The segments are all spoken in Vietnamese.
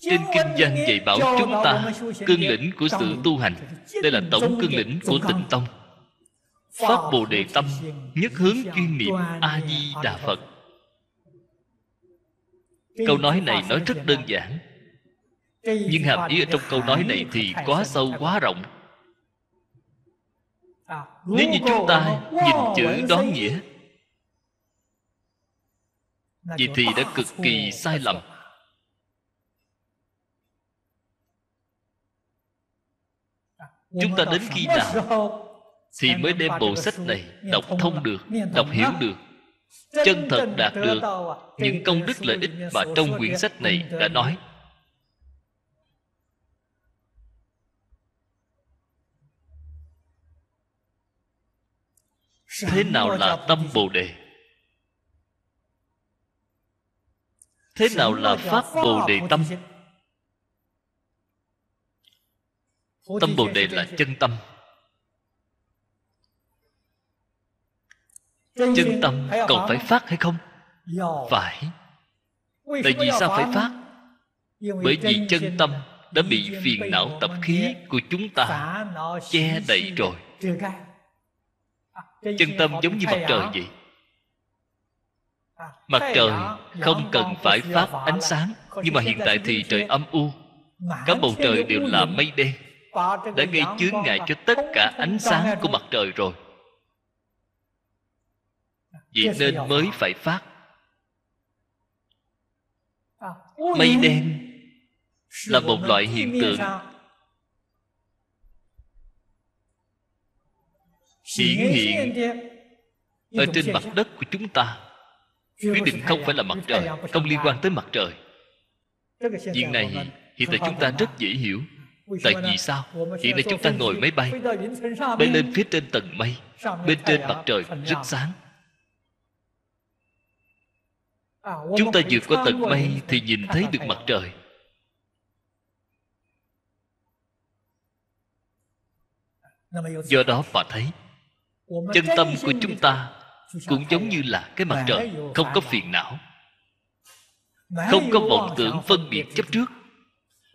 Trên kinh văn dạy bảo chúng ta cương lĩnh của sự tu hành. Đây là tổng cương lĩnh của tịnh tông. Pháp Bồ Đề Tâm nhất hướng chuyên niệm A-di-đà Phật. Câu nói này nói rất đơn giản Nhưng hàm ý ở trong câu nói này thì quá sâu quá rộng à, Nếu như chúng ta nhìn chữ đoán nghĩa Vậy thì đã cực kỳ sai lầm chúng ta đến khi nào thì mới đem bộ sách này đọc thông được đọc hiểu được chân thật đạt được những công đức lợi ích mà trong quyển sách này đã nói thế nào là tâm bồ đề thế nào là pháp bồ đề tâm tâm bồ đề là chân tâm chân tâm còn phải phát hay không phải tại vì sao phải phát bởi vì chân tâm đã bị phiền não tập khí của chúng ta che đậy rồi à, chân tâm giống như mặt trời vậy à, mặt trời không cần phải phát ánh sáng nhưng mà hiện tại thì trời âm u cả bầu trời đều là mây đen đã gây chướng ngại cho tất cả ánh sáng của mặt trời rồi vì nên mới phải phát mây đen là một loại hiện tượng hiển hiện ở trên mặt đất của chúng ta quyết định không phải là mặt trời không liên quan tới mặt trời việc này hiện tại chúng ta rất dễ hiểu Tại vì sao? Hiện nay chúng ta ngồi máy bay Bay lên phía trên tầng mây Bên trên mặt trời rất sáng à, Chúng ta vượt qua tầng mây Thì nhìn thấy được mặt trời Do đó mà thấy Chân tâm của chúng ta Cũng giống như là cái mặt trời Không có phiền não Không có vọng tưởng phân biệt chấp trước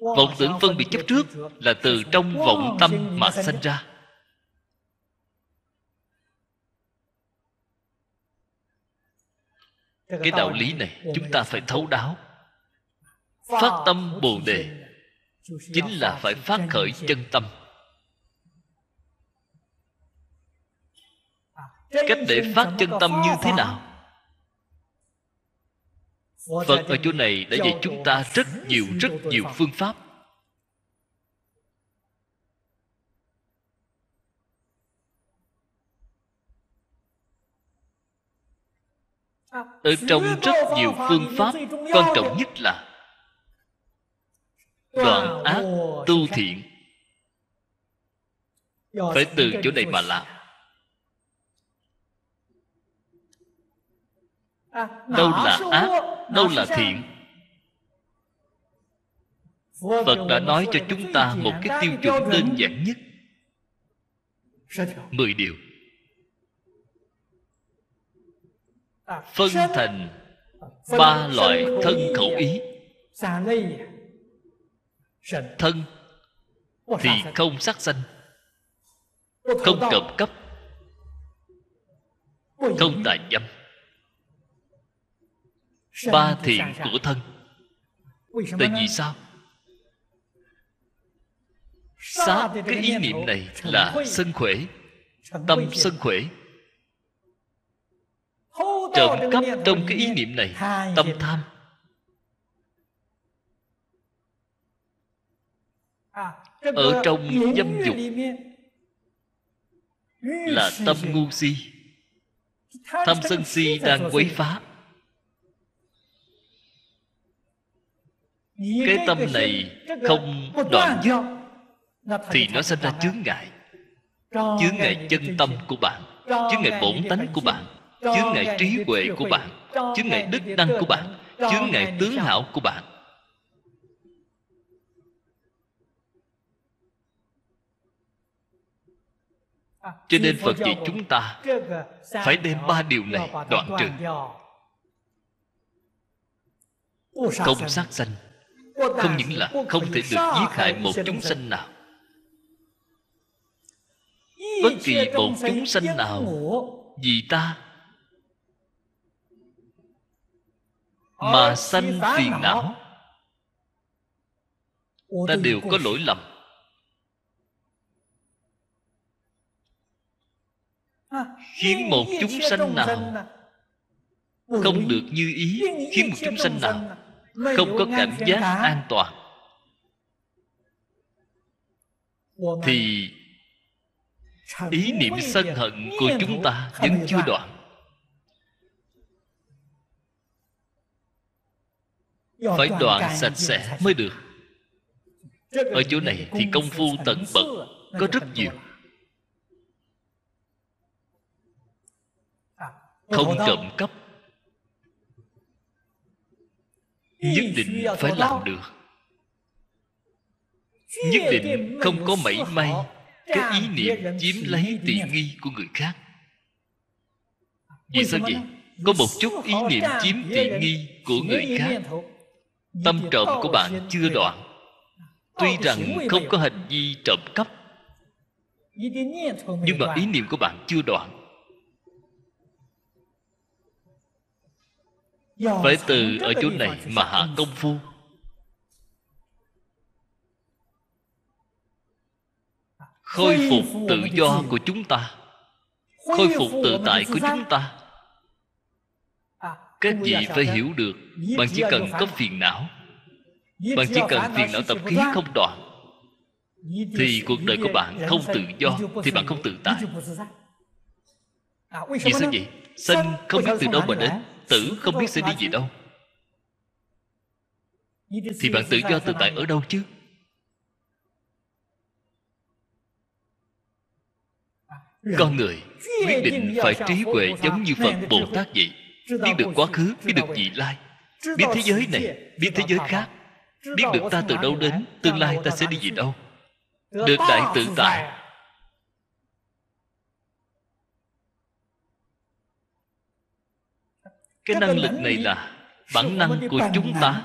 vọng tưởng phân biệt chấp trước là từ trong vọng tâm mà sanh ra cái đạo lý này chúng ta phải thấu đáo phát tâm bồ đề chính là phải phát khởi chân tâm à, cách để phát chân tâm như thế nào phật ở chỗ này đã dạy chúng ta rất nhiều rất nhiều phương pháp ở trong rất nhiều phương pháp quan trọng nhất là đoạn ác tu thiện phải từ chỗ này mà làm à, đâu là ác đâu là thiện phật đã nói cho chúng ta một cái tiêu chuẩn đơn giản nhất mười điều phân thành ba loại thân khẩu ý thân thì không sát sanh không trộm cắp không tà dâm ba thiện của thân tại vì sao sát cái ý niệm này là sân khỏe tâm sân khỏe trộm cắp trong cái ý niệm này tâm tham à, ở trong dâm dục là tâm ngu si tham sân si đang quấy phá cái tâm này không đoạn dứt thì nó sinh ra chướng ngại chướng ngại chân tâm của bạn chướng ngại bổn tánh của bạn chướng ngại trí huệ của bạn chướng ngại đức năng của bạn chướng ngại tướng hảo của bạn à, cho nên phật dạy chúng ta ờ, phải đem ba điều này đoạn trừ không sát sanh không những là không thể được giết hại một chúng sanh nào bất kỳ một chúng sanh nào vì ta mà sanh phiền não ta đều có lỗi lầm khiến một chúng sanh nào không được như ý khiến một chúng sanh nào không có cảm giác an toàn thì ý niệm sân hận của chúng ta vẫn chưa đoạn phải đoạn sạch sẽ mới được ở chỗ này thì công phu tận bậc có rất nhiều không trộm cắp nhất định phải làm được nhất định không có mảy may cái ý niệm chiếm lấy tiện nghi của người khác vì sao vậy có một chút ý niệm chiếm tiện nghi của người khác tâm trộm của bạn chưa đoạn tuy rằng không có hành vi trộm cắp nhưng mà ý niệm của bạn chưa đoạn phải từ ở chỗ này mà hạ công phu khôi phục tự do của chúng ta khôi phục tự tại của chúng ta à, các vị phải hiểu được bạn chỉ cần có phiền não bạn chỉ cần phiền não tập khí không đoạn thì cuộc đời của bạn không tự do thì bạn không tự tại à, vì sao vậy sinh không biết từ đâu mà đến tử không biết sẽ đi về đâu thì bạn tự do tự tại ở đâu chứ con người quyết định phải trí huệ giống như phật bồ tát vậy biết được quá khứ biết được vị lai biết thế giới này biết thế giới khác biết được ta từ đâu đến tương lai ta sẽ đi về đâu được đại tự tại cái năng lực này là bản à, năng của chúng ta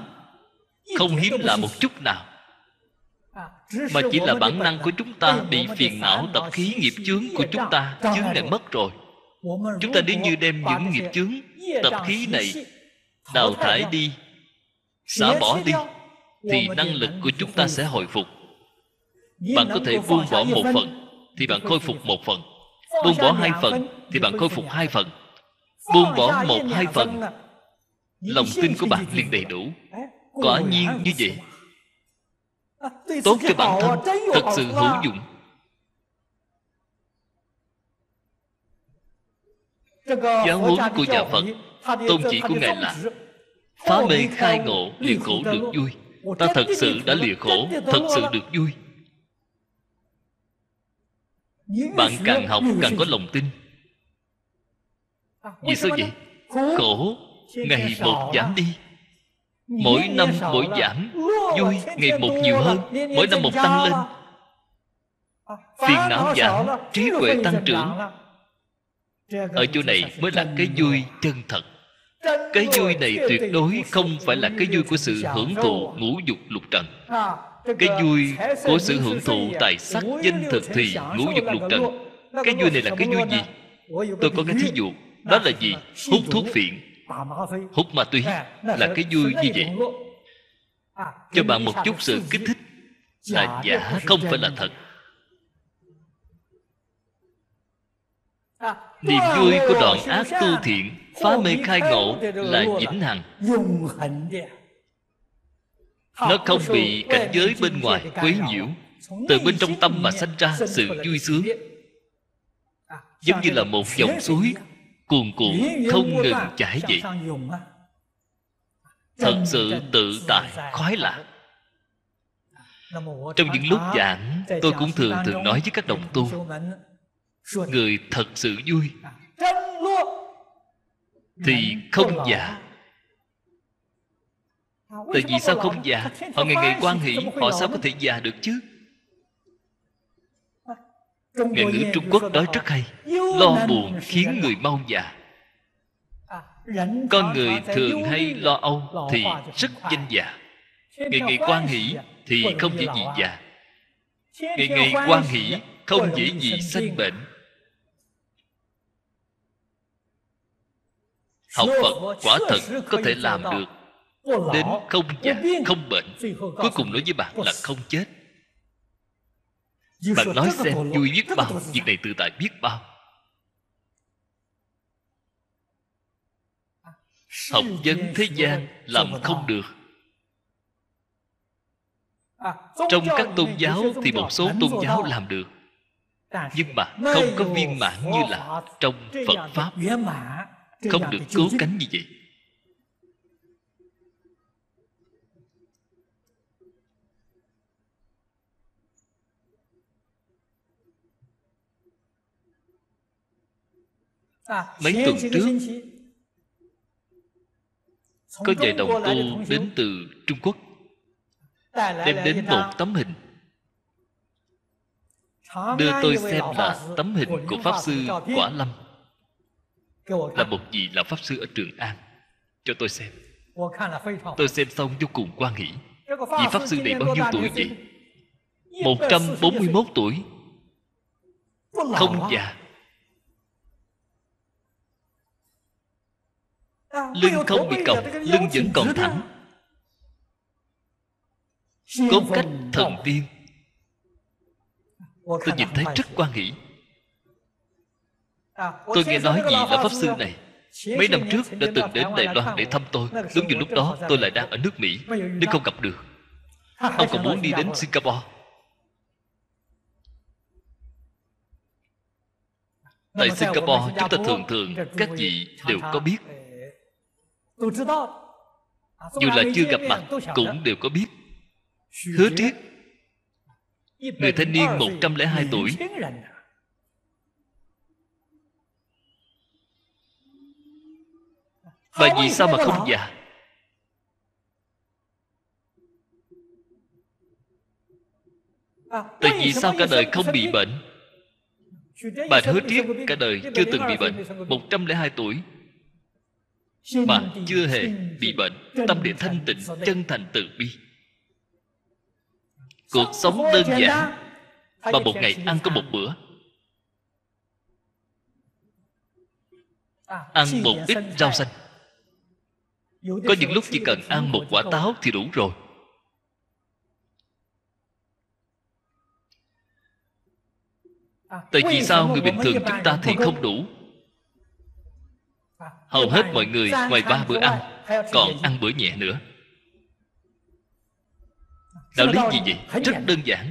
không hiếm là một chút nào mà chỉ là bản năng của chúng ta bị phiền não tập khí nghiệp chướng của chúng ta chướng này mất rồi chúng ta nếu như đem những nghiệp chướng tập khí này đào thải đi xả bỏ đi thì năng lực của chúng ta sẽ hồi phục bạn có thể buông bỏ một phần thì bạn khôi phục một phần buông bỏ hai phần thì bạn khôi phục hai phần buông bỏ một hai phần lòng tin của bạn liền đầy đủ quả nhiên như vậy à, tốt cho bản thân thật sự hữu dụng giáo huấn của nhà phật tôn chỉ của ngài là phá mê khai ngộ lìa khổ à. được vui ta thật sự đã lìa khổ thật sự được vui bạn càng học càng có lòng tin À, Vì sao vậy? Khổ Ngày một giảm đi Mỗi năm mỗi giảm Vui ngày một nhiều hơn Mỗi năm một tăng lên à, Phiền não giảm Trí huệ tăng trưởng à. Ở chỗ này mới là cái vui chân thật Cái vui này tuyệt đối Không phải là cái vui của sự hưởng thụ Ngũ dục lục trần Cái vui của sự hưởng thụ Tài sắc danh thực thì ngũ dục lục trần Cái vui này là cái vui gì Tôi có cái thí dụ đó là gì hút thuốc phiện hút ma túy là cái vui như vậy cho bạn một chút sự kích thích là giả không phải là thật niềm vui của đoạn ác tu thiện phá mê khai ngộ là vĩnh hằng nó không bị cảnh giới bên ngoài quấy nhiễu từ bên trong tâm mà sanh ra sự vui sướng giống như là một dòng suối cuồn cuộn không ngừng chảy vậy thật sự tự tại khoái lạc trong những lúc giảng tôi cũng thường thường nói với các đồng tu người thật sự vui à, thì không già. tại vì sao không già họ ngày ngày quan hỷ họ sao có thể già được chứ Ngạn ngữ Trung Quốc nói rất hay Lo buồn khiến người mau già à, Con người thường hay lo âu Thì rất danh già Ngày ngày quan hỷ Thì không dễ gì già Ngày ngày quan hỷ Không dễ gì sanh bệnh Học Phật quả thật có thể làm được Đến không già, không bệnh Cuối cùng nói với bạn là không chết bạn nói xem vui biết bao Việc này tự tại biết bao Học dân thế gian làm không được à, Trong các tôn giáo thì một số tôn giáo làm được Nhưng mà không có viên mãn như là trong Phật Pháp Không được cứu cánh như vậy Mấy tuần trước Có vài đồng tu đến từ Trung Quốc Đem đến một tấm hình Đưa tôi xem là tấm hình của Pháp Sư Quả Lâm Là một vị là Pháp Sư ở Trường An Cho tôi xem Tôi xem xong vô cùng quan hỷ Vị Pháp Sư này bao nhiêu tuổi vậy? một trăm bốn 141 tuổi Không già Lưng không bị cọc Lưng vẫn còn thẳng Cốt cách thần tiên Tôi nhìn thấy rất quan hỷ à, Tôi nghe nói gì là Pháp Sư này Mấy năm trước đã từng đến Đài Loan để thăm tôi Đúng như lúc đó tôi lại đang ở nước Mỹ nên không gặp được Ông còn muốn đi đến Singapore Tại Singapore chúng ta thường thường Các vị đều có biết À, dù là chưa gặp mặt cũng đều có biết hứa triết người thanh niên 102 tuổi và à, vì sao mà không già tại vì sao cả đời không bị bệnh bà hứa triết cả đời chưa từng bị bệnh 102 tuổi mà chưa hề bị bệnh tâm địa thanh tịnh chân thành từ bi cuộc sống đơn giản mà một ngày ăn có một bữa à, ăn một ít rau xanh có những lúc chỉ cần ăn một quả táo thì đủ rồi à, tại vì sao người bình thường chúng ta thì không đủ hầu hết mọi người ngoài ba bữa ăn còn ăn bữa nhẹ nữa đạo lý gì vậy rất đơn giản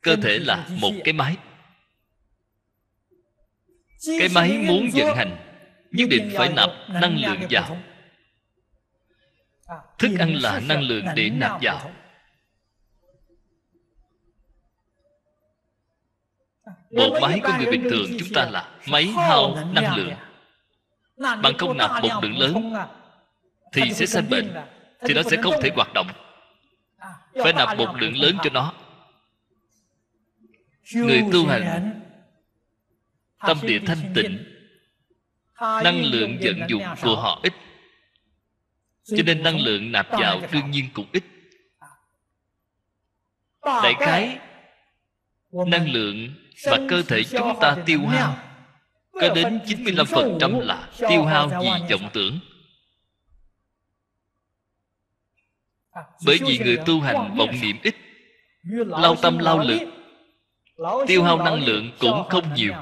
cơ thể là một cái máy cái máy muốn vận hành nhất định phải nạp năng lượng vào à, thức ăn là năng lượng để nạp vào bộ máy của người bình thường chúng ta là máy hao năng lượng bạn không nạp một lượng lớn thì sẽ sinh bệnh thì nó sẽ không thể hoạt động à, phải nạp một lượng lớn cho à? nó người tu hành tâm địa thanh tịnh năng lượng vận dụng của họ ít cho nên năng lượng nạp vào đương nhiên cũng ít à. đại khái năng lượng và cơ thể chúng ta tiêu hao có đến 95% là tiêu hao vì vọng tưởng bởi vì người tu hành vọng niệm ít lao tâm lao lực tiêu hao năng lượng cũng không nhiều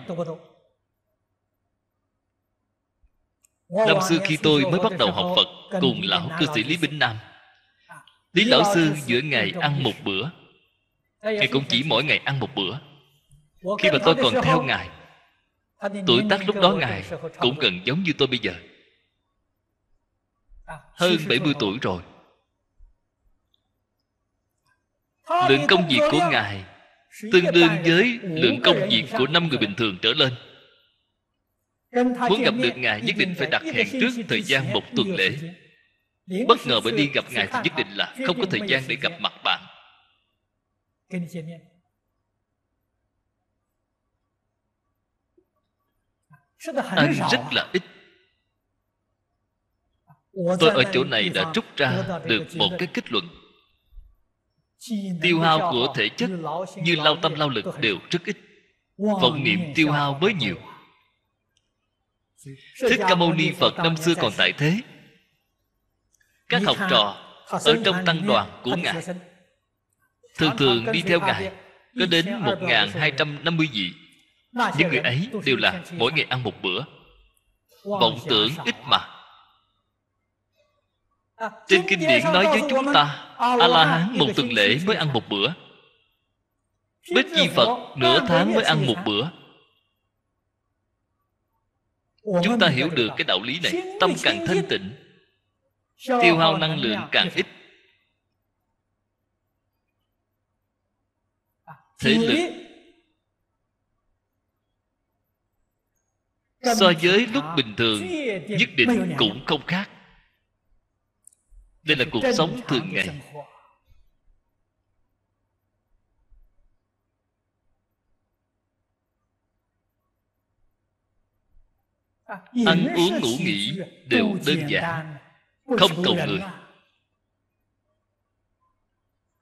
năm xưa khi tôi mới bắt đầu học phật cùng lão cư sĩ lý bính nam lý lão sư giữa ngày ăn một bữa ngài cũng chỉ mỗi ngày ăn một bữa khi mà tôi còn theo ngài Tuổi tác lúc đó Ngài cũng gần giống như tôi bây giờ Hơn 70 tuổi rồi Lượng công việc của Ngài Tương đương với lượng công việc của năm người bình thường trở lên Muốn gặp được Ngài nhất định phải đặt hẹn trước thời gian một tuần lễ Bất ngờ bởi đi gặp Ngài thì nhất định là không có thời gian để gặp mặt bạn ăn rất là ít tôi ở chỗ này đã rút ra được một cái kết luận tiêu hao của thể chất như lao tâm lao lực đều rất ít vọng niệm tiêu hao mới nhiều thích ca mâu ni phật năm xưa còn tại thế các học trò ở trong tăng đoàn của ngài thường thường đi theo ngài có đến một hai trăm năm mươi vị những người ấy đều là mỗi ngày ăn một bữa vọng dạ, tưởng ít mà à, trên kinh điển nói với chúng ta a la hán một tuần lễ mới ăn một bữa bích Di phật nửa tháng mới ăn một bữa chúng ta hiểu được à? cái đạo lý này tâm càng thanh tịnh tiêu hao năng lượng càng dạ, dạ. ít à, thế lực so với lúc bình thường nhất định cũng không khác đây là cuộc sống thường ngày ăn uống ngủ nghỉ đều đơn giản không cầu người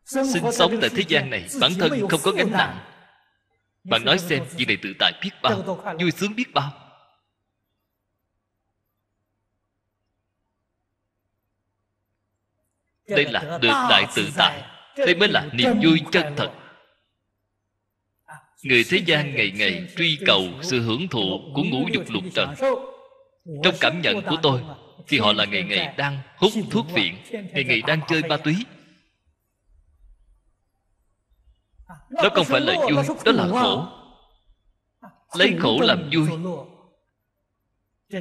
sinh sống tại thế gian này bản thân không có gánh nặng bạn nói xem gì này tự tại biết bao vui sướng biết bao đây là được đại tự tại đây mới là niềm vui chân thật người thế gian ngày ngày truy cầu sự hưởng thụ của ngũ dục lục trần trong cảm nhận của tôi thì họ là ngày ngày đang hút thuốc viện ngày ngày đang chơi ma túy đó không phải là vui đó là khổ lấy khổ làm vui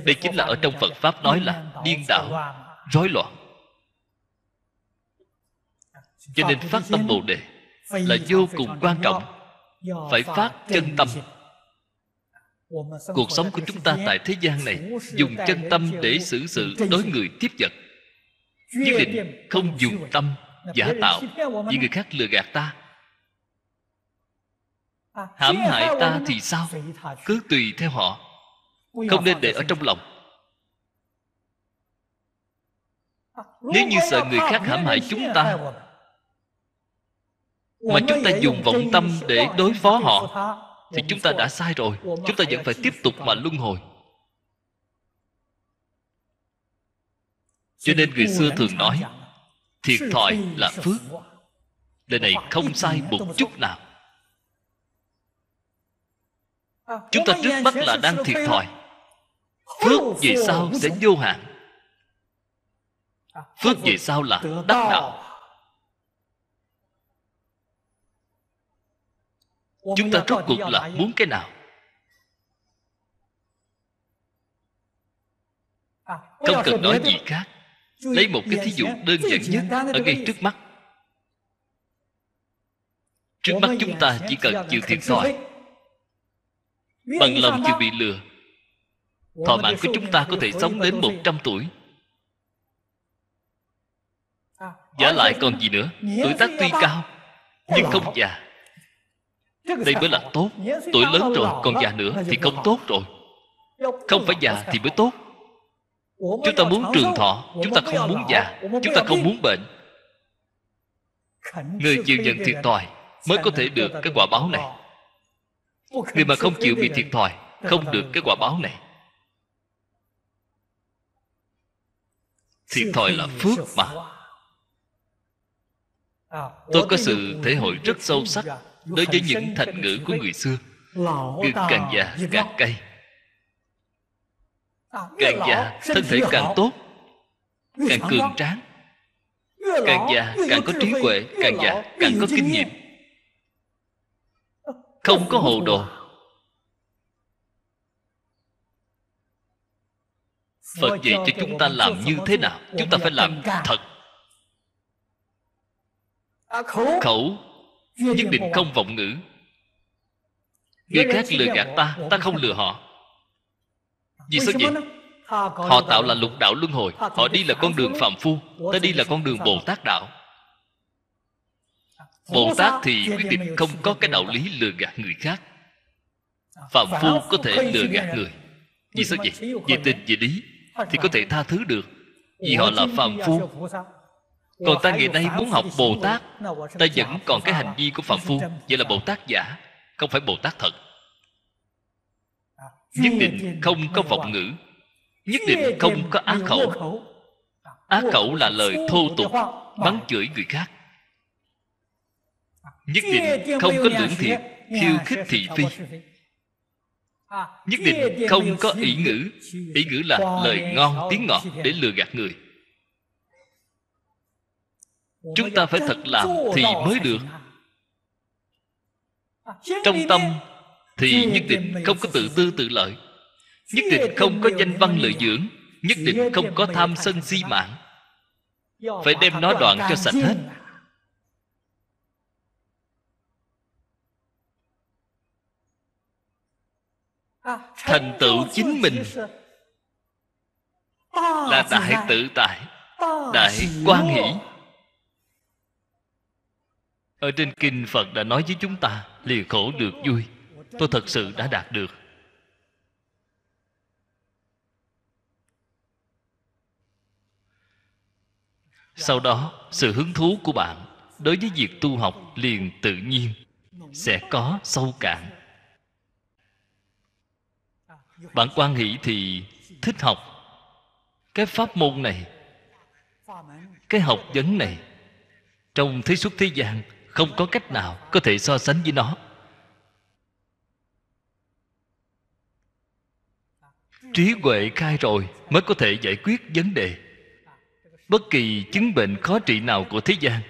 đây chính là ở trong phật pháp nói là điên đạo rối loạn cho nên phát tâm bồ đề là vô cùng quan trọng phải phát chân tâm cuộc sống của chúng ta tại thế gian này dùng chân tâm để xử sự đối người tiếp vật nhất định không dùng tâm giả tạo vì người khác lừa gạt ta à, hãm hại ta thì sao cứ tùy theo họ không nên để ở trong lòng à, nếu như sợ người khác hãm hại chúng ta mà chúng ta dùng vọng tâm để đối phó họ thì chúng ta đã sai rồi chúng ta vẫn phải tiếp tục mà luân hồi cho nên người xưa thường nói thiệt thòi là phước lời này không sai một chút nào à, chúng ta trước mắt là đang thiệt thòi phước về sau sẽ vô hạn à, phước về sau là đắc đạo chúng ta rốt cuộc là muốn cái nào à, không cần nói gì khác lấy một cái thí dụ đơn giản nhất ở ngay trước mắt trước mắt chúng ta chỉ cần chịu thiệt thòi bằng lòng chịu bị lừa thọ mạng của chúng ta có thể sống đến 100 tuổi à, giả lại còn gì nữa tuổi tác tuy cao nhưng không già đây mới là tốt Tuổi lớn rồi còn già nữa thì không tốt rồi Không phải già thì mới tốt Chúng ta muốn trường thọ Chúng ta không muốn già Chúng ta không muốn bệnh Người chịu nhận thiệt thòi Mới có thể được cái quả báo này Người mà không chịu bị thiệt thòi Không được cái quả báo này Thiệt thòi là phước mà à, Tôi có sự thể hội rất sâu sắc đối với những thành ngữ của người xưa gừng càng già càng cay càng già thân thể càng tốt càng cường tráng càng già càng có trí huệ càng già càng có kinh nghiệm không có hồ đồ phật dạy cho chúng ta làm như thế nào chúng ta phải làm thật khẩu nhất định không vọng ngữ người khác lừa gạt ta ta không lừa họ vì sao vậy họ tạo là lục đạo luân hồi họ đi là con đường phạm phu ta đi là con đường bồ tát đạo bồ tát thì quyết định không có cái đạo lý lừa gạt người khác phạm phu có thể lừa gạt người vì sao vậy vì tình vì lý thì có thể tha thứ được vì họ là phạm phu còn ta ngày nay muốn học bồ tát ta vẫn còn cái hành vi của phạm phu vậy là bồ tát giả không phải bồ tát thật à, nhất định không có vọng ngữ nhất định không có ác khẩu à, ác khẩu là lời thô tục bắn chửi người khác à, nhất định không có lưỡng thiệt khiêu khích thị phi nhất định không có ý ngữ ý ngữ là lời ngon tiếng ngọt để lừa gạt người chúng ta phải thật làm thì mới được trong tâm thì nhất định không có tự tư tự lợi nhất định không có danh văn lợi dưỡng nhất định không có tham sân si mạng phải đem nó đoạn cho sạch hết thành tựu chính mình là đại tự tại đại quan hỷ ở trên kinh phật đã nói với chúng ta lìa khổ được vui tôi thật sự đã đạt được sau đó sự hứng thú của bạn đối với việc tu học liền tự nhiên sẽ có sâu cạn bạn quan hỷ thì thích học cái pháp môn này cái học vấn này trong thế xuất thế gian không có cách nào có thể so sánh với nó trí huệ khai rồi mới có thể giải quyết vấn đề bất kỳ chứng bệnh khó trị nào của thế gian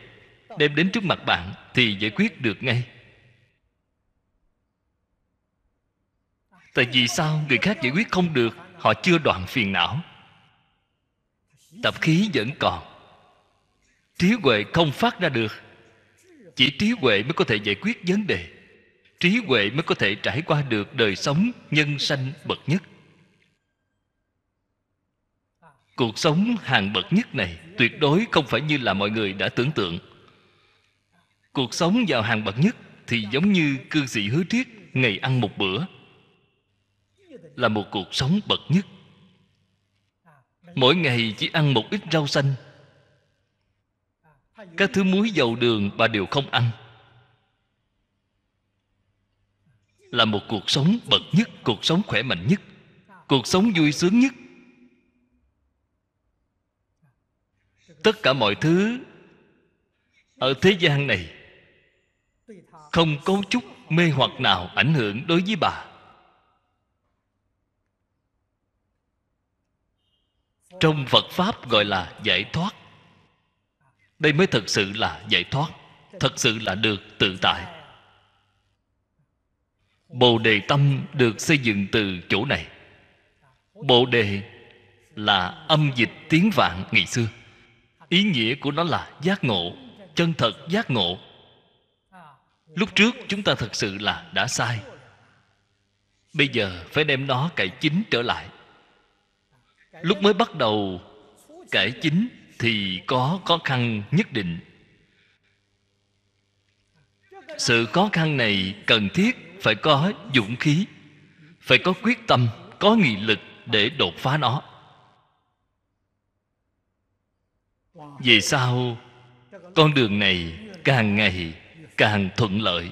đem đến trước mặt bạn thì giải quyết được ngay tại vì sao người khác giải quyết không được họ chưa đoạn phiền não tập khí vẫn còn trí huệ không phát ra được chỉ trí huệ mới có thể giải quyết vấn đề trí huệ mới có thể trải qua được đời sống nhân sanh bậc nhất cuộc sống hàng bậc nhất này tuyệt đối không phải như là mọi người đã tưởng tượng cuộc sống vào hàng bậc nhất thì giống như cư sĩ hứa triết ngày ăn một bữa là một cuộc sống bậc nhất mỗi ngày chỉ ăn một ít rau xanh các thứ muối dầu đường bà đều không ăn là một cuộc sống bậc nhất cuộc sống khỏe mạnh nhất cuộc sống vui sướng nhất tất cả mọi thứ ở thế gian này không có chút mê hoặc nào ảnh hưởng đối với bà trong phật pháp gọi là giải thoát đây mới thật sự là giải thoát thật sự là được tự tại bồ đề tâm được xây dựng từ chỗ này bồ đề là âm dịch tiếng vạn ngày xưa ý nghĩa của nó là giác ngộ chân thật giác ngộ lúc trước chúng ta thật sự là đã sai bây giờ phải đem nó cải chính trở lại lúc mới bắt đầu cải chính thì có khó khăn nhất định sự khó khăn này cần thiết phải có dũng khí phải có quyết tâm có nghị lực để đột phá nó vì sao con đường này càng ngày càng thuận lợi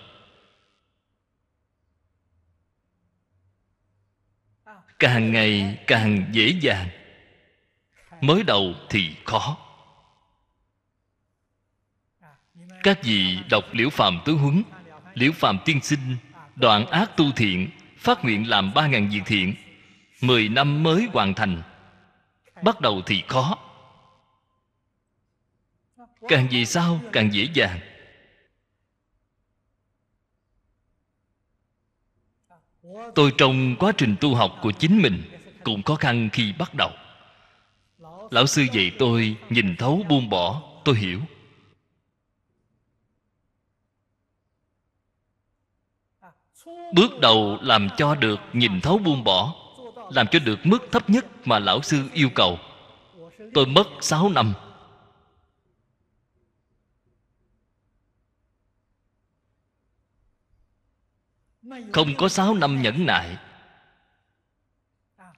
càng ngày càng dễ dàng mới đầu thì khó các vị đọc liễu phàm tứ huấn liễu phàm tiên sinh đoạn ác tu thiện phát nguyện làm ba ngàn việc thiện mười năm mới hoàn thành bắt đầu thì khó càng về sau càng dễ dàng tôi trong quá trình tu học của chính mình cũng khó khăn khi bắt đầu lão sư dạy tôi nhìn thấu buông bỏ tôi hiểu bước đầu làm cho được nhìn thấu buông bỏ làm cho được mức thấp nhất mà lão sư yêu cầu tôi mất 6 năm không có 6 năm nhẫn nại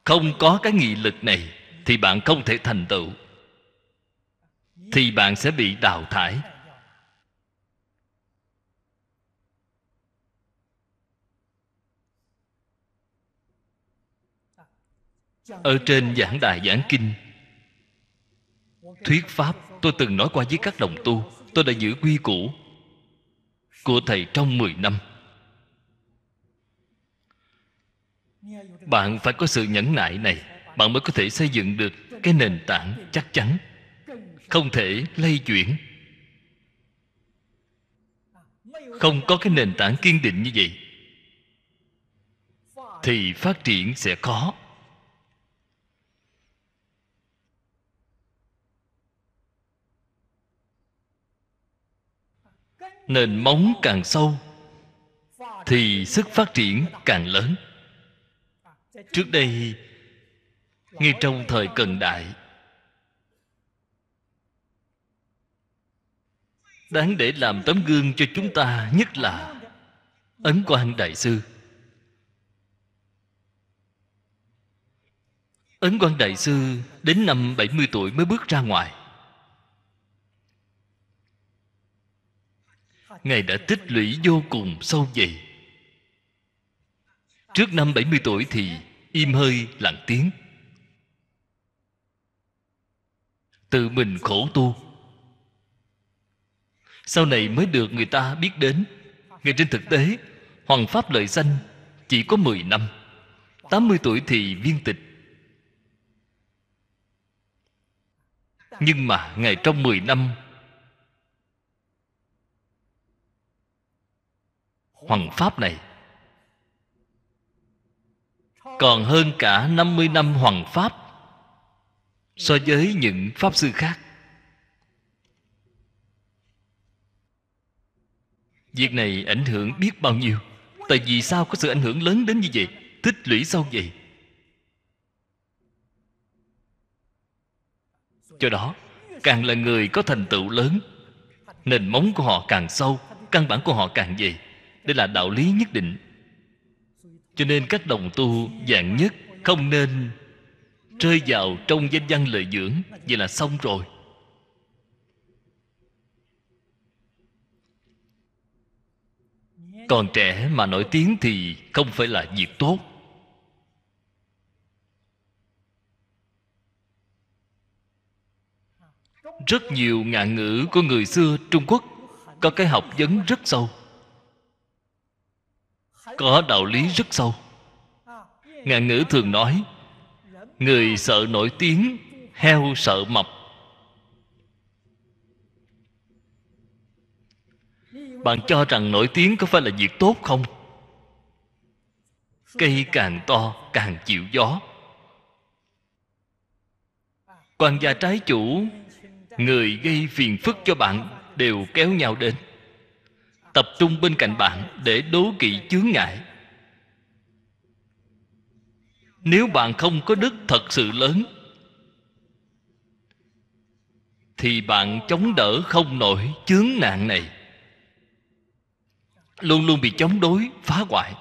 không có cái nghị lực này thì bạn không thể thành tựu thì bạn sẽ bị đào thải ở trên giảng đài giảng kinh thuyết pháp tôi từng nói qua với các đồng tu tôi đã giữ quy củ của thầy trong 10 năm bạn phải có sự nhẫn nại này bạn mới có thể xây dựng được cái nền tảng chắc chắn không thể lay chuyển không có cái nền tảng kiên định như vậy thì phát triển sẽ khó nền móng càng sâu thì sức phát triển càng lớn trước đây ngay trong thời cận đại đáng để làm tấm gương cho chúng ta nhất là ấn quan đại sư ấn quan đại sư đến năm 70 tuổi mới bước ra ngoài ngài đã tích lũy vô cùng sâu dày trước năm 70 tuổi thì im hơi lặng tiếng tự mình khổ tu sau này mới được người ta biết đến ngay trên thực tế hoàng pháp lợi danh chỉ có 10 năm 80 tuổi thì viên tịch nhưng mà ngày trong 10 năm hoàng pháp này còn hơn cả 50 năm hoàng pháp so với những pháp sư khác việc này ảnh hưởng biết bao nhiêu tại vì sao có sự ảnh hưởng lớn đến như vậy tích lũy sau vậy cho đó càng là người có thành tựu lớn nền móng của họ càng sâu căn bản của họ càng dày đây là đạo lý nhất định cho nên các đồng tu dạng nhất không nên rơi vào trong danh văn lợi dưỡng vậy là xong rồi còn trẻ mà nổi tiếng thì không phải là việc tốt rất nhiều ngạn ngữ của người xưa trung quốc có cái học vấn rất sâu có đạo lý rất sâu ngạn ngữ thường nói người sợ nổi tiếng heo sợ mập bạn cho rằng nổi tiếng có phải là việc tốt không cây càng to càng chịu gió quan gia trái chủ người gây phiền phức cho bạn đều kéo nhau đến tập trung bên cạnh bạn để đố kỵ chướng ngại nếu bạn không có đức thật sự lớn thì bạn chống đỡ không nổi chướng nạn này luôn luôn bị chống đối phá hoại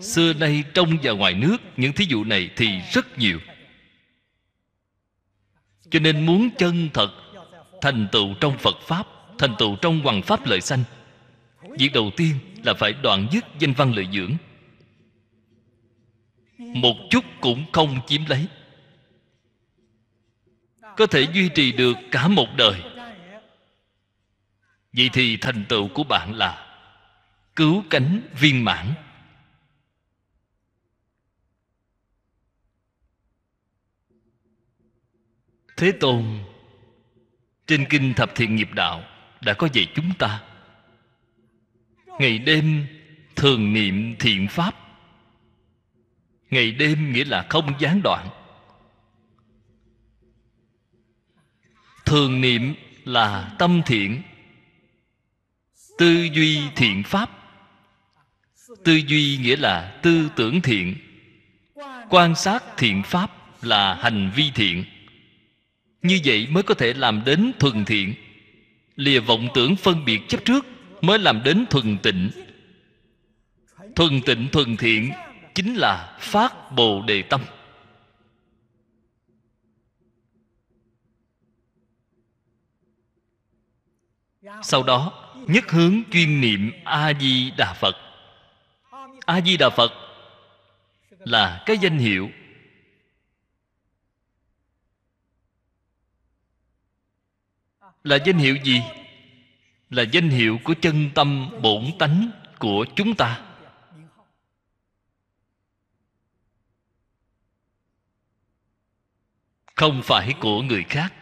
xưa nay trong và ngoài nước những thí dụ này thì rất nhiều cho nên muốn chân thật thành tựu trong phật pháp thành tựu trong hoàng pháp lợi sanh việc đầu tiên là phải đoạn dứt danh văn lợi dưỡng một chút cũng không chiếm lấy có thể duy trì được cả một đời vậy thì thành tựu của bạn là cứu cánh viên mãn thế tôn trên kinh thập thiện nghiệp đạo đã có dạy chúng ta ngày đêm thường niệm thiện pháp ngày đêm nghĩa là không gián đoạn thường niệm là tâm thiện tư duy thiện pháp tư duy nghĩa là tư tưởng thiện quan sát thiện pháp là hành vi thiện như vậy mới có thể làm đến thuần thiện lìa vọng tưởng phân biệt chấp trước mới làm đến thuần tịnh thuần tịnh thuần thiện chính là phát bồ đề tâm sau đó nhất hướng chuyên niệm a di đà phật a di đà phật là cái danh hiệu là danh hiệu gì là danh hiệu của chân tâm bổn tánh của chúng ta không phải của người khác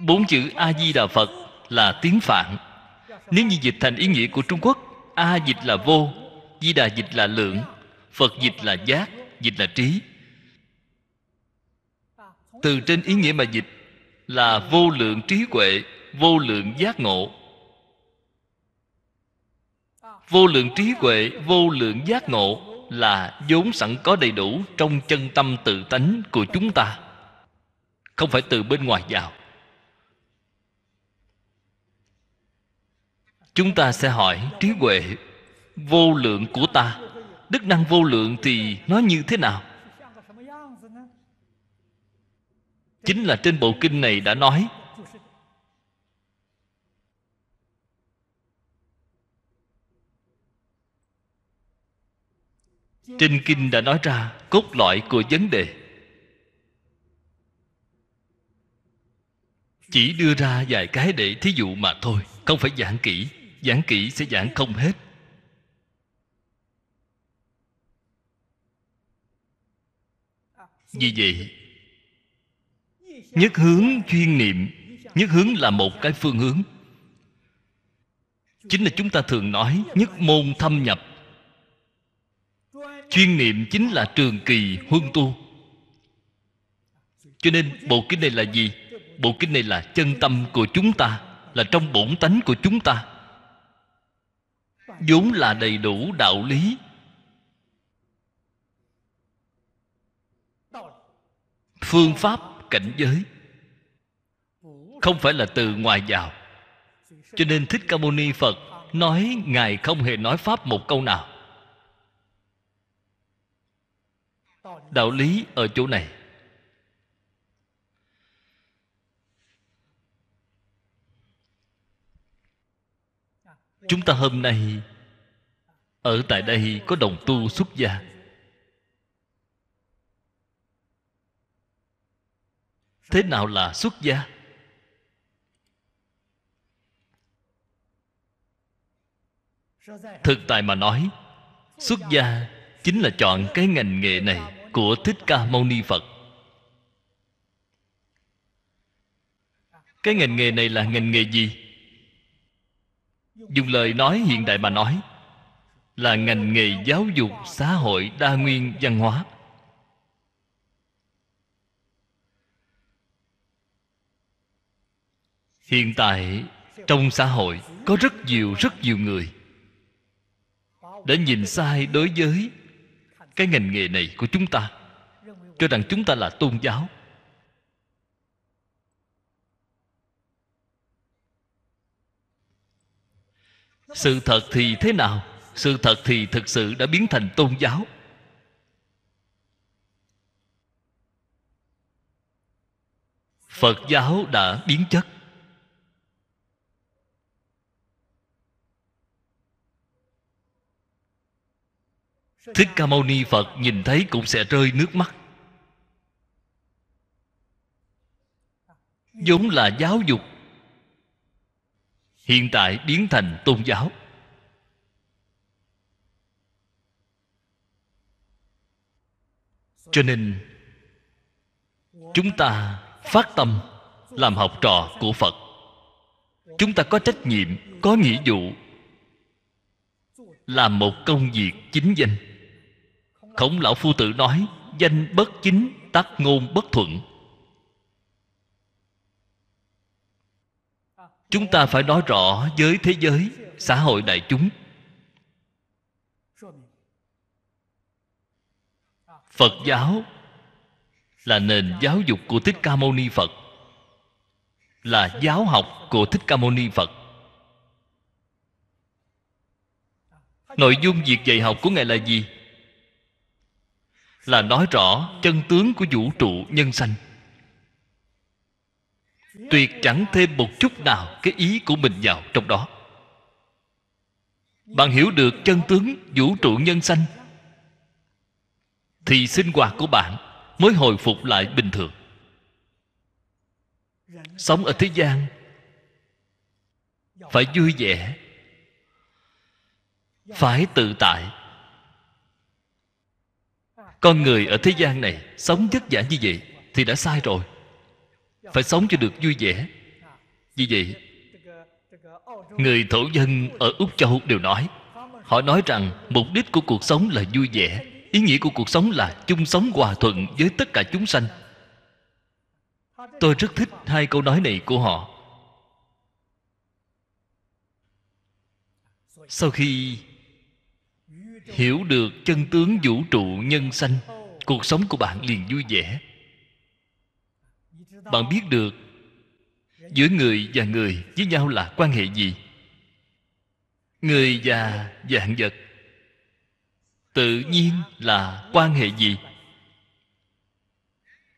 bốn chữ a di đà phật là tiếng phạn nếu như dịch thành ý nghĩa của trung quốc a dịch là vô di đà dịch là lượng phật dịch là giác dịch là trí từ trên ý nghĩa mà dịch là vô lượng trí huệ vô lượng giác ngộ vô lượng trí huệ vô lượng giác ngộ là vốn sẵn có đầy đủ trong chân tâm tự tánh của chúng ta không phải từ bên ngoài vào chúng ta sẽ hỏi trí huệ vô lượng của ta đức năng vô lượng thì nó như thế nào chính là trên bộ kinh này đã nói trên kinh đã nói ra cốt lõi của vấn đề chỉ đưa ra vài cái để thí dụ mà thôi không phải giảng kỹ giảng kỹ sẽ giảng không hết vì vậy nhất hướng chuyên niệm nhất hướng là một cái phương hướng chính là chúng ta thường nói nhất môn thâm nhập chuyên niệm chính là trường kỳ huân tu cho nên bộ kinh này là gì bộ kinh này là chân tâm của chúng ta là trong bổn tánh của chúng ta vốn là đầy đủ đạo lý phương pháp cảnh giới không phải là từ ngoài vào cho nên thích ca mâu ni phật nói ngài không hề nói pháp một câu nào đạo lý ở chỗ này chúng ta hôm nay ở tại đây có đồng tu xuất gia thế nào là xuất gia thực tại mà nói xuất gia chính là chọn cái ngành nghề này của Thích Ca Mâu Ni Phật Cái ngành nghề này là ngành nghề gì? Dùng lời nói hiện đại mà nói Là ngành nghề giáo dục xã hội đa nguyên văn hóa Hiện tại trong xã hội có rất nhiều rất nhiều người Đã nhìn sai đối với cái ngành nghề này của chúng ta cho rằng chúng ta là tôn giáo sự thật thì thế nào sự thật thì thực sự đã biến thành tôn giáo phật giáo đã biến chất Thích Ca Mâu Ni Phật nhìn thấy cũng sẽ rơi nước mắt vốn là giáo dục hiện tại biến thành tôn giáo cho nên chúng ta phát tâm làm học trò của phật chúng ta có trách nhiệm có nghĩa vụ làm một công việc chính danh khổng lão phu tử nói danh bất chính tác ngôn bất thuận chúng ta phải nói rõ với thế giới xã hội đại chúng phật giáo là nền giáo dục của thích ca mâu ni phật là giáo học của thích ca mâu ni phật nội dung việc dạy học của ngài là gì là nói rõ chân tướng của vũ trụ nhân sanh tuyệt chẳng thêm một chút nào cái ý của mình vào trong đó bạn hiểu được chân tướng vũ trụ nhân sanh thì sinh hoạt của bạn mới hồi phục lại bình thường sống ở thế gian phải vui vẻ phải tự tại con người ở thế gian này sống vất vả như vậy thì đã sai rồi phải sống cho được vui vẻ vì vậy người thổ dân ở úc châu đều nói họ nói rằng mục đích của cuộc sống là vui vẻ ý nghĩa của cuộc sống là chung sống hòa thuận với tất cả chúng sanh tôi rất thích hai câu nói này của họ sau khi hiểu được chân tướng vũ trụ nhân sanh cuộc sống của bạn liền vui vẻ bạn biết được giữa người và người với nhau là quan hệ gì người và dạng vật tự nhiên là quan hệ gì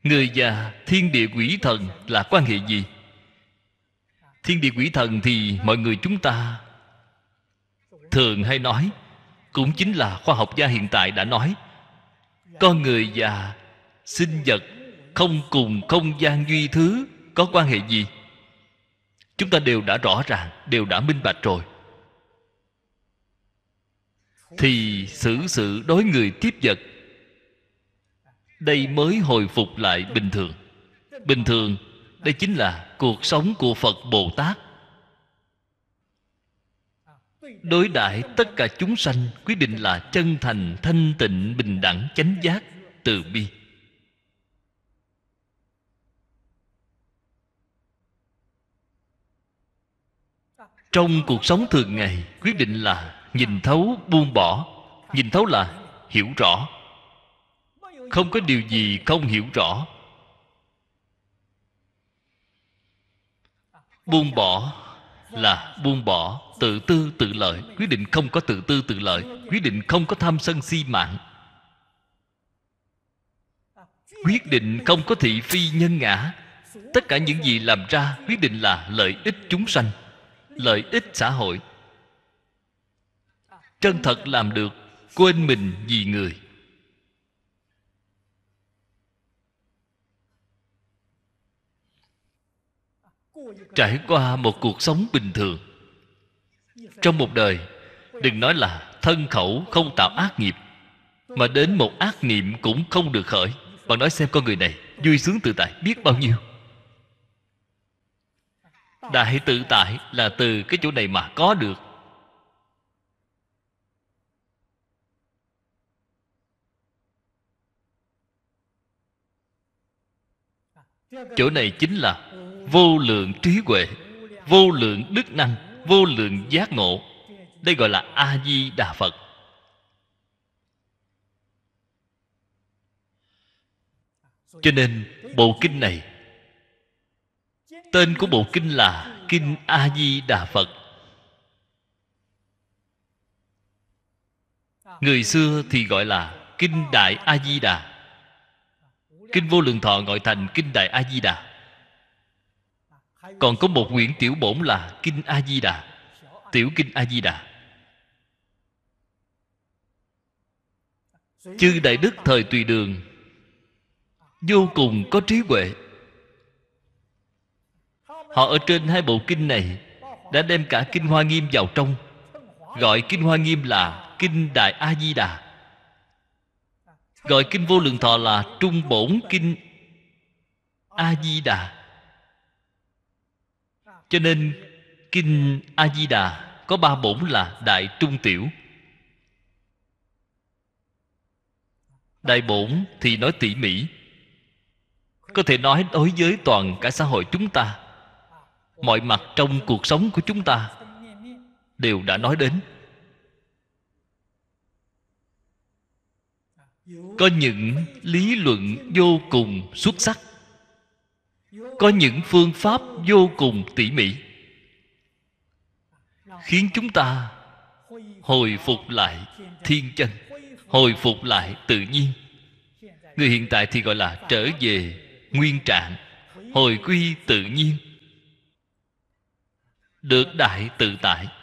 người và thiên địa quỷ thần là quan hệ gì thiên địa quỷ thần thì mọi người chúng ta thường hay nói cũng chính là khoa học gia hiện tại đã nói con người và sinh vật không cùng không gian duy thứ có quan hệ gì chúng ta đều đã rõ ràng đều đã minh bạch rồi thì xử sự đối người tiếp vật đây mới hồi phục lại bình thường bình thường đây chính là cuộc sống của phật bồ tát đối đãi tất cả chúng sanh quyết định là chân thành thanh tịnh bình đẳng chánh giác từ bi trong cuộc sống thường ngày quyết định là nhìn thấu buông bỏ nhìn thấu là hiểu rõ không có điều gì không hiểu rõ buông bỏ là buông bỏ tự tư tự lợi quyết định không có tự tư tự lợi quyết định không có tham sân si mạng quyết định không có thị phi nhân ngã tất cả những gì làm ra quyết định là lợi ích chúng sanh lợi ích xã hội chân thật làm được quên mình vì người trải qua một cuộc sống bình thường trong một đời đừng nói là thân khẩu không tạo ác nghiệp mà đến một ác niệm cũng không được khởi bạn nói xem con người này vui sướng tự tại biết bao nhiêu đại tự tại là từ cái chỗ này mà có được chỗ này chính là vô lượng trí huệ vô lượng đức năng vô lượng giác ngộ đây gọi là a di đà phật cho nên bộ kinh này tên của bộ kinh là kinh a di đà phật người xưa thì gọi là kinh đại a di đà kinh vô lượng thọ gọi thành kinh đại a di đà còn có một quyển tiểu bổn là kinh a di đà tiểu kinh a di đà chư đại đức thời tùy đường vô cùng có trí huệ họ ở trên hai bộ kinh này đã đem cả kinh hoa nghiêm vào trong gọi kinh hoa nghiêm là kinh đại a di đà gọi kinh vô lượng thọ là trung bổn kinh a di đà cho nên kinh a di đà có ba bổn là đại trung tiểu đại bổn thì nói tỉ mỉ có thể nói đối với toàn cả xã hội chúng ta mọi mặt trong cuộc sống của chúng ta đều đã nói đến có những lý luận vô cùng xuất sắc có những phương pháp vô cùng tỉ mỉ khiến chúng ta hồi phục lại thiên chân hồi phục lại tự nhiên người hiện tại thì gọi là trở về nguyên trạng hồi quy tự nhiên được đại tự tại